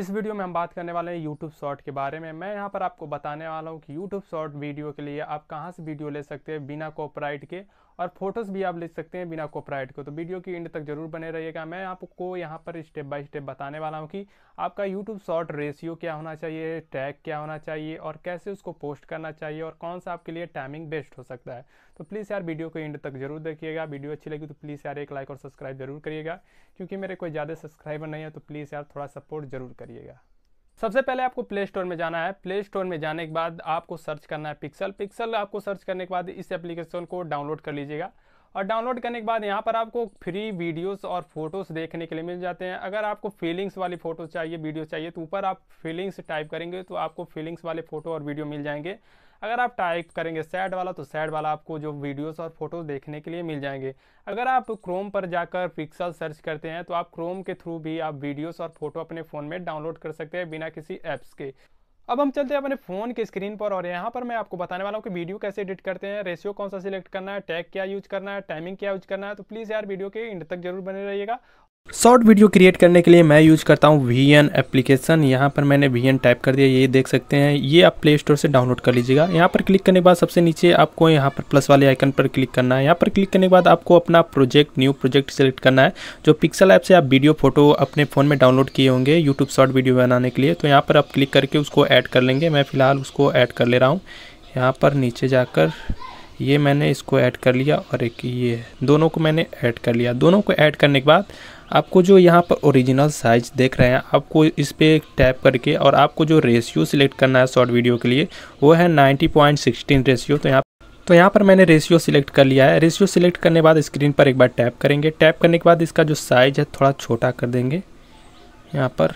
इस वीडियो में हम बात करने वाले हैं यूट्यूब शॉर्ट के बारे में मैं यहाँ पर आपको बताने वाला हूँ कि यूट्यूब शॉर्ट वीडियो के लिए आप कहाँ से वीडियो ले सकते हैं बिना कॉपराइट के और फोटोज़ भी आप ले सकते हैं बिना कॉपराइट को तो वीडियो की एंड तक जरूर बने रहिएगा मैं आपको यहाँ पर स्टेप बाय स्टेप बताने वाला हूँ कि आपका यूट्यूब शॉर्ट रेशियो क्या होना चाहिए टैग क्या होना चाहिए और कैसे उसको पोस्ट करना चाहिए और कौन सा आपके लिए टाइमिंग बेस्ट हो सकता है तो प्लीज़ यार वीडियो को एंड तक जरूर देखिएगा वीडियो अच्छी लगी तो प्लीज़ यार एक लाइक और सब्सक्राइब जरूर करिएगा क्योंकि मेरे कोई ज़्यादा सब्सक्राइबर नहीं है तो प्लीज़ यार थोड़ा सपोर्ट जरूर करिएगा सबसे पहले आपको प्ले स्टोर में जाना है प्ले स्टोर में जाने के बाद आपको सर्च करना है पिक्सल पिक्सल आपको सर्च करने के बाद इस एप्लीकेशन को डाउनलोड कर लीजिएगा और डाउनलोड करने के बाद यहाँ पर आपको फ्री वीडियोस और फोटोज़ देखने के लिए मिल जाते हैं अगर आपको फीलिंग्स वाली फ़ोटोज़ चाहिए वीडियो चाहिए तो ऊपर आप फीलिंग्स टाइप करेंगे तो आपको फीलिंग्स वाले फ़ोटो और वीडियो मिल जाएंगे अगर आप टाइप करेंगे सैड वाला तो सैड वाला आपको जो वीडियोस और फोटोज़ देखने के लिए मिल जाएंगे अगर आप क्रोम पर जाकर पिक्सल सर्च करते हैं तो आप क्रोम के थ्रू भी आप वीडियोस और फोटो अपने फ़ोन में डाउनलोड कर सकते हैं बिना किसी ऐप्स के अब हम चलते हैं अपने फ़ोन के स्क्रीन पर और यहाँ पर मैं आपको बताने वाला हूँ कि वीडियो कैसे एडिट करते हैं रेशियो कौन सा सिलेक्ट करना है टैग क्या यूज करना है टाइमिंग क्या यूज करना है तो प्लीज़ यार वीडियो के इंड तक जरूर बने रहिएगा शॉर्ट वीडियो क्रिएट करने के लिए मैं यूज़ करता हूँ वी एन एप्लीकेशन यहाँ पर मैंने वी एन टाइप कर दिया ये देख सकते हैं ये आप प्ले स्टोर से डाउनलोड कर लीजिएगा यहाँ पर क्लिक करने के बाद सबसे नीचे आपको यहाँ पर प्लस वाले आइकन पर क्लिक करना है यहाँ पर क्लिक करने के बाद आपको अपना प्रोजेक्ट न्यू प्रोजेक्ट सेलेक्ट करना है जो पिक्सल ऐप से आप वीडियो फोटो अपने फ़ोन में डाउनलोड किए होंगे यूट्यूब शॉर्ट वीडियो बनाने के लिए तो यहाँ पर आप क्लिक करके उसको ऐड कर लेंगे मैं फ़िलहाल उसको ऐड कर ले रहा हूँ यहाँ पर नीचे जाकर ये मैंने इसको ऐड कर लिया और एक ये है दोनों को मैंने ऐड कर लिया दोनों को ऐड करने के बाद आपको जो यहाँ पर ओरिजिनल साइज देख रहे हैं आपको इस पर टैप करके और आपको जो रेशियो सिलेक्ट करना है शॉर्ट वीडियो के लिए वो है 90.16 रेशियो तो यहाँ तो यहाँ पर मैंने रेशियो सिलेक्ट कर लिया है रेशियो सिलेक्ट करने बाद स्क्रीन पर एक बार टैप करेंगे टैप करने के बाद इसका जो साइज़ है थोड़ा छोटा कर देंगे यहाँ पर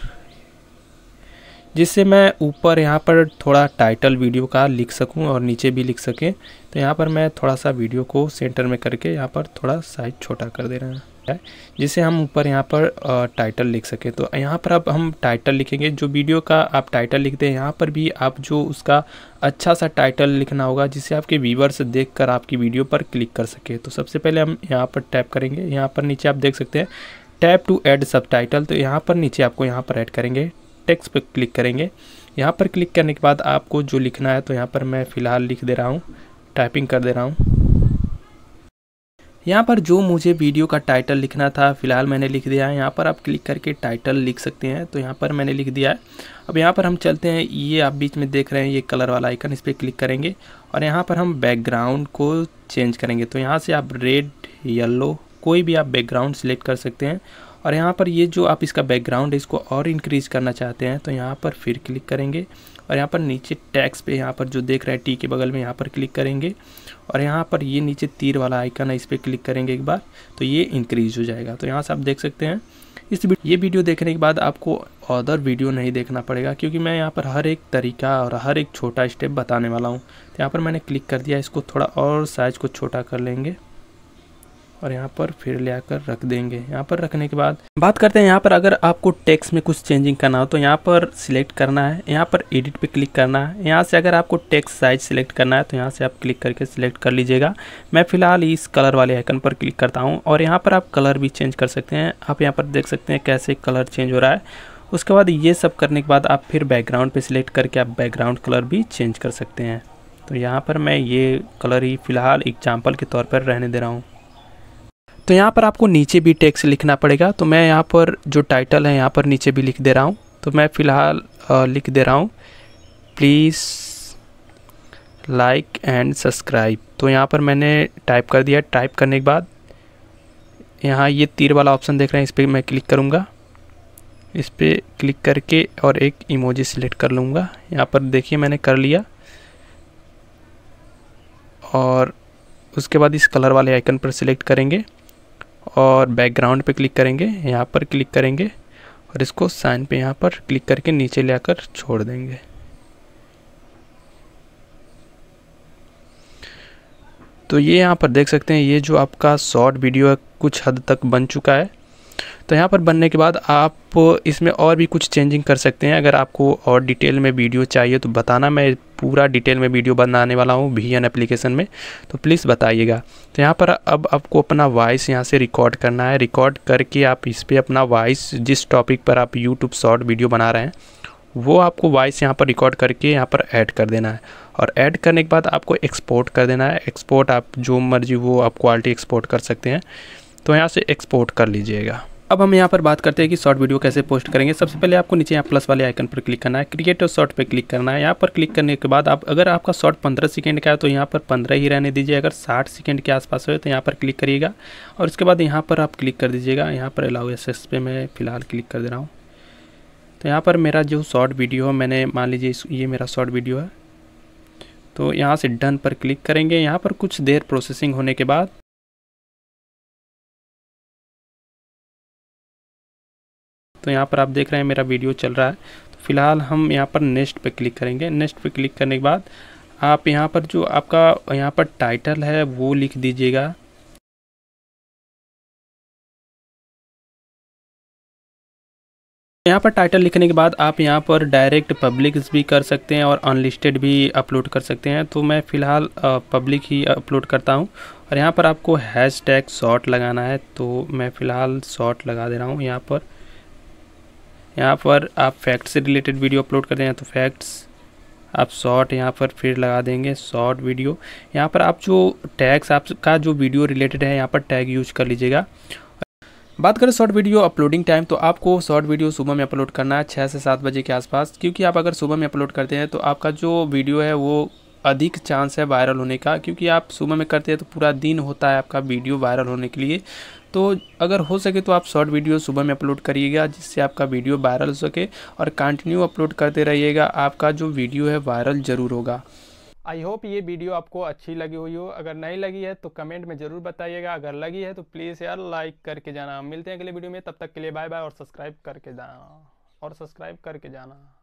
जिससे मैं ऊपर यहाँ पर थोड़ा टाइटल वीडियो का लिख सकूँ और नीचे भी लिख सकें तो यहाँ पर मैं थोड़ा सा वीडियो को सेंटर में करके यहाँ पर थोड़ा साइज छोटा कर दे रहे हैं जिसे हम ऊपर यहाँ पर टाइटल लिख सकें तो यहाँ पर अब हम टाइटल लिखेंगे जो वीडियो का आप टाइटल लिखते हैं यहाँ पर भी आप जो उसका अच्छा सा टाइटल लिखना होगा जिसे आपके व्यूवर्स देख कर आपकी वीडियो पर क्लिक कर सके तो सबसे पहले हम यहाँ पर टैप करेंगे यहाँ पर नीचे आप देख सकते हैं टैप टू एड सब तो यहाँ पर नीचे आपको यहाँ पर ऐड करेंगे टेक्स पर क्लिक करेंगे यहाँ पर क्लिक करने के बाद आपको जो लिखना है तो यहाँ पर मैं फ़िलहाल लिख दे रहा हूँ टाइपिंग कर दे रहा हूँ यहाँ पर जो मुझे वीडियो का टाइटल लिखना था फिलहाल मैंने लिख दिया है यहाँ पर आप क्लिक करके टाइटल लिख सकते हैं तो यहाँ पर मैंने लिख दिया है अब यहाँ पर हम चलते हैं ये आप बीच में देख रहे हैं ये कलर वाला आइकन इस पर क्लिक करेंगे और यहाँ पर हम बैकग्राउंड को चेंज करेंगे तो यहाँ से आप रेड येल्लो कोई भी आप बैकग्राउंड सेलेक्ट कर सकते हैं और यहाँ पर ये जो आप इसका बैकग्राउंड है इसको और इंक्रीज करना चाहते हैं तो यहाँ पर फिर क्लिक करेंगे और यहाँ पर नीचे टैक्स पे यहाँ पर जो देख रहा है टी के बगल में यहाँ पर क्लिक करेंगे और यहाँ पर ये नीचे तीर वाला आइकन है इस पर क्लिक करेंगे एक बार तो ये इंक्रीज हो जाएगा तो यहाँ से आप देख सकते हैं इस ये वीडियो देखने के बाद आपको अदर वीडियो नहीं देखना पड़ेगा क्योंकि मैं यहाँ पर हर एक तरीका और हर एक छोटा स्टेप बताने वाला हूँ तो यहाँ पर मैंने क्लिक कर दिया इसको थोड़ा और साइज को छोटा कर लेंगे और यहाँ पर फिर ले आकर रख देंगे यहाँ पर रखने के बाद बात करते हैं यहाँ पर अगर आपको टेक्स्ट में कुछ चेंजिंग करना हो तो यहाँ पर सिलेक्ट करना है यहाँ पर एडिट पे क्लिक करना है यहाँ से अगर आपको टेक्स्ट साइज सिलेक्ट करना है तो यहाँ से आप क्लिक करके सिलेक्ट कर लीजिएगा मैं फिलहाल इस कलर वाले आइकन पर क्लिक करता हूँ और यहाँ पर आप कलर भी चेंज कर सकते हैं आप यहाँ पर देख सकते हैं कैसे कलर चेंज हो रहा है उसके बाद ये सब करने के बाद आप फिर बैकग्राउंड पर सिलेक्ट करके आप बैकग्राउंड कलर भी चेंज कर सकते हैं तो यहाँ पर मैं ये कलर ही फ़िलहाल एग्जाम्पल के तौर पर रहने दे रहा हूँ तो यहाँ पर आपको नीचे भी टैक्स लिखना पड़ेगा तो मैं यहाँ पर जो टाइटल है यहाँ पर नीचे भी लिख दे रहा हूँ तो मैं फ़िलहाल लिख दे रहा हूँ प्लीज़ लाइक एंड सब्सक्राइब तो यहाँ पर मैंने टाइप कर दिया टाइप करने के बाद यहाँ ये तीर वाला ऑप्शन देख रहे हैं इस पर मैं क्लिक करूँगा इस पर क्लिक करके और एक इमोजी सिलेक्ट कर लूँगा यहाँ पर देखिए मैंने कर लिया और उसके बाद इस कलर वाले आइकन पर सिलेक्ट करेंगे और बैकग्राउंड पे क्लिक करेंगे यहाँ पर क्लिक करेंगे और इसको साइन पे यहाँ पर क्लिक करके नीचे ले आकर छोड़ देंगे तो ये यहाँ पर देख सकते हैं ये जो आपका शॉर्ट वीडियो है कुछ हद तक बन चुका है तो यहाँ पर बनने के बाद आप इसमें और भी कुछ चेंजिंग कर सकते हैं अगर आपको और डिटेल में वीडियो चाहिए तो बताना मैं पूरा डिटेल में वीडियो बनाने वाला हूँ भी एन एप्लीकेशन में तो प्लीज़ बताइएगा तो यहाँ पर अब आपको अपना वॉइस यहाँ से रिकॉर्ड करना है रिकॉर्ड करके आप इस पर अपना वॉइस जिस टॉपिक पर आप यूट्यूब शॉर्ट वीडियो बना रहे हैं वो आपको वॉइस यहाँ पर रिकॉर्ड करके यहाँ पर ऐड कर देना है और ऐड करने के बाद आपको एक्सपोर्ट कर देना है एक्सपोर्ट आप जो मर्जी वो आप क्वालिटी एक्सपोर्ट कर सकते हैं तो यहाँ से एक्सपोर्ट कर लीजिएगा अब हम यहाँ पर बात करते हैं कि शॉर्ट वीडियो कैसे पोस्ट करेंगे सबसे पहले आपको नीचे यहाँ प्लस वाले आइकन पर क्लिक करना है क्रिएट और शॉर्ट पर क्लिक करना है यहाँ पर क्लिक करने के बाद आप अगर आपका शॉर्ट पंद्रह सेकेंड का है तो यहाँ पर पंद्रह ही रहने दीजिए अगर साठ सेकेंड के आसपास हो तो यहाँ पर क्लिक करिएगा और उसके बाद यहाँ पर आप क्लिक कर दीजिएगा यहाँ पर अलाउ एस पे मैं फ़िलहाल क्लिक कर दे रहा हूँ तो यहाँ पर मेरा जो शॉर्ट वीडियो है मैंने मान लीजिए ये मेरा शॉर्ट वीडियो है तो यहाँ से डन पर क्लिक करेंगे यहाँ पर कुछ देर प्रोसेसिंग होने के बाद तो यहाँ पर आप देख रहे हैं मेरा वीडियो चल रहा है तो फिलहाल हम यहाँ पर नेक्स्ट पे क्लिक करेंगे नेक्स्ट पे क्लिक करने के बाद आप यहाँ पर जो आपका यहाँ पर टाइटल है वो लिख दीजिएगा यहाँ पर टाइटल लिखने के बाद आप यहाँ पर डायरेक्ट पब्लिक भी कर सकते हैं और अनलिस्टेड भी अपलोड कर सकते हैं तो मैं फ़िलहाल पब्लिक ही अपलोड करता हूँ और यहाँ पर आपको हैश टैग शॉर्ट लगाना है तो मैं फ़िलहाल शॉर्ट लगा दे रहा हूँ यहाँ पर यहाँ पर आप फैक्ट्स से रिलेटेड वीडियो अपलोड करते हैं तो फैक्ट्स आप शॉर्ट यहाँ पर फिर लगा देंगे शॉर्ट वीडियो यहाँ पर आप जो टैग्स आपका जो वीडियो रिलेटेड है यहाँ पर टैग यूज कर लीजिएगा बात करें शॉर्ट वीडियो अपलोडिंग टाइम तो आपको शॉर्ट वीडियो सुबह में अपलोड करना है छः से सात बजे के आसपास क्योंकि आप अगर सुबह में अपलोड करते हैं तो आपका जो वीडियो है वो अधिक चांस है वायरल होने का क्योंकि आप सुबह में करते हैं तो पूरा दिन होता है आपका वीडियो वायरल होने के लिए तो अगर हो सके तो आप शॉर्ट वीडियो सुबह में अपलोड करिएगा जिससे आपका वीडियो वायरल हो सके और कंटिन्यू अपलोड करते रहिएगा आपका जो वीडियो है वायरल ज़रूर होगा आई होप ये वीडियो आपको अच्छी लगी हुई हो अगर नहीं लगी है तो कमेंट में ज़रूर बताइएगा अगर लगी है तो प्लीज़ यार लाइक करके जाना मिलते हैं अगले वीडियो में तब तक के लिए बाय बाय और सब्सक्राइब करके जाना और सब्सक्राइब करके जाना